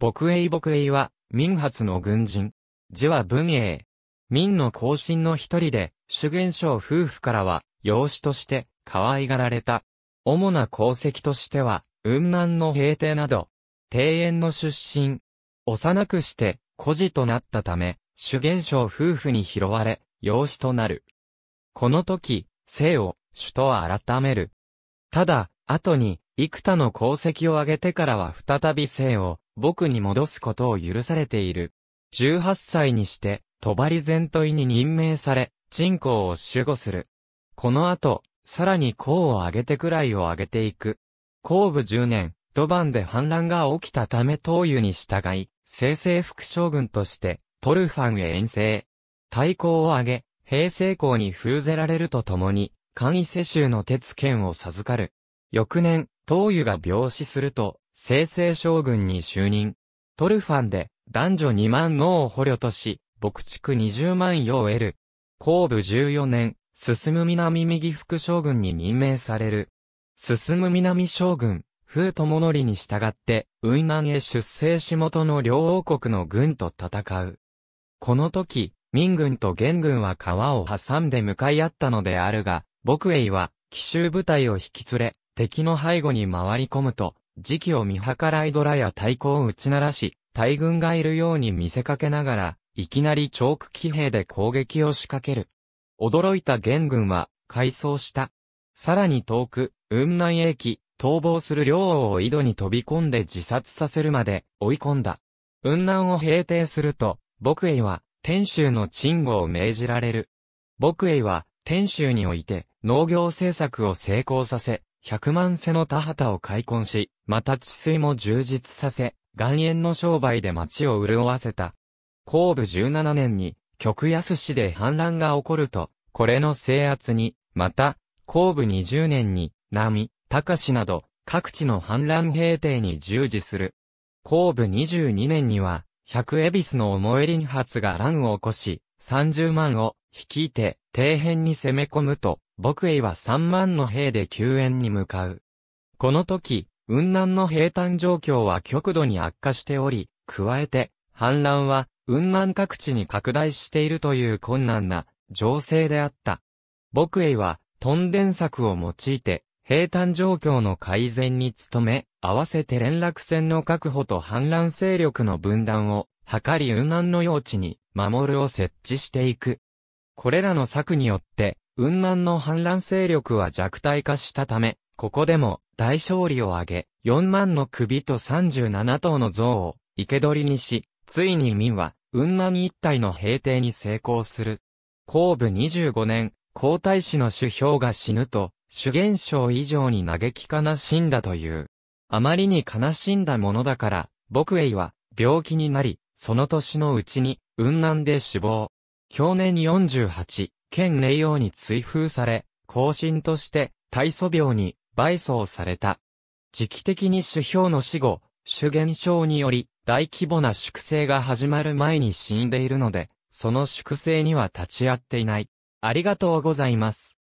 牧営牧営は、民発の軍人。字は文英。民の後進の一人で、主元将夫婦からは、養子として、可愛がられた。主な功績としては、雲南の平定など、庭園の出身。幼くして、孤児となったため、主元将夫婦に拾われ、養子となる。この時、姓を、主とは改める。ただ、後に、幾多の功績を挙げてからは再び姓を、僕に戻すことを許されている。18歳にして、帳全いに任命され、人口を守護する。この後、さらに功を上げてくらいを上げていく。後部10年、土番で反乱が起きたため東湯に従い、正々副将軍として、トルファンへ遠征。対抗を挙げ、平成公に封ぜられるとともに、簡易世襲の鉄剣を授かる。翌年、東湯が病死すると、生成将軍に就任。トルファンで男女2万脳を捕虜とし、牧畜20万余を得る。後部14年、進む南右副将軍に任命される。進む南将軍、風友則に従って、雲南へ出征し元の両王国の軍と戦う。この時、民軍と元軍は川を挟んで向かい合ったのであるが、牧衛は、奇襲部隊を引き連れ、敵の背後に回り込むと、時期を見計らいドラや太鼓を打ち鳴らし、大軍がいるように見せかけながら、いきなりチョーク騎兵で攻撃を仕掛ける。驚いた元軍は、改装した。さらに遠く、雲南駅、逃亡する両王を井戸に飛び込んで自殺させるまで追い込んだ。雲南を平定すると、牧営は、天州の鎮護を命じられる。牧営は、天州において、農業政策を成功させ、100万世の田畑を開墾し、また治水も充実させ、岩塩の商売で町を潤わせた。後部17年に、極安市で反乱が起こると、これの制圧に、また、後部20年に、波、高市など、各地の反乱平定に従事する。後部22年には、100恵比寿の重い林発が乱を起こし、30万を率いて、底辺に攻め込むと、牧衛は3万の兵で救援に向かう。この時、雲南の平坦状況は極度に悪化しており、加えて、反乱は、雲南各地に拡大しているという困難な情勢であった。牧衛は、トンデン策を用いて、平坦状況の改善に努め、合わせて連絡船の確保と反乱勢力の分断を、図り雲南の用地に、守るを設置していく。これらの策によって、雲南の反乱勢力は弱体化したため、ここでも大勝利を挙げ、4万の首と37頭の像を生け捕りにし、ついに民は雲南一体の平定に成功する。後部25年、皇太子の首相が死ぬと、主元将以上に嘆き悲しんだという。あまりに悲しんだものだから、僕英は病気になり、その年のうちに雲南で死亡。去年48、県令王に追封され、後進として大祖病に倍増された。時期的に主表の死後、主現象により大規模な粛清が始まる前に死んでいるので、その粛清には立ち会っていない。ありがとうございます。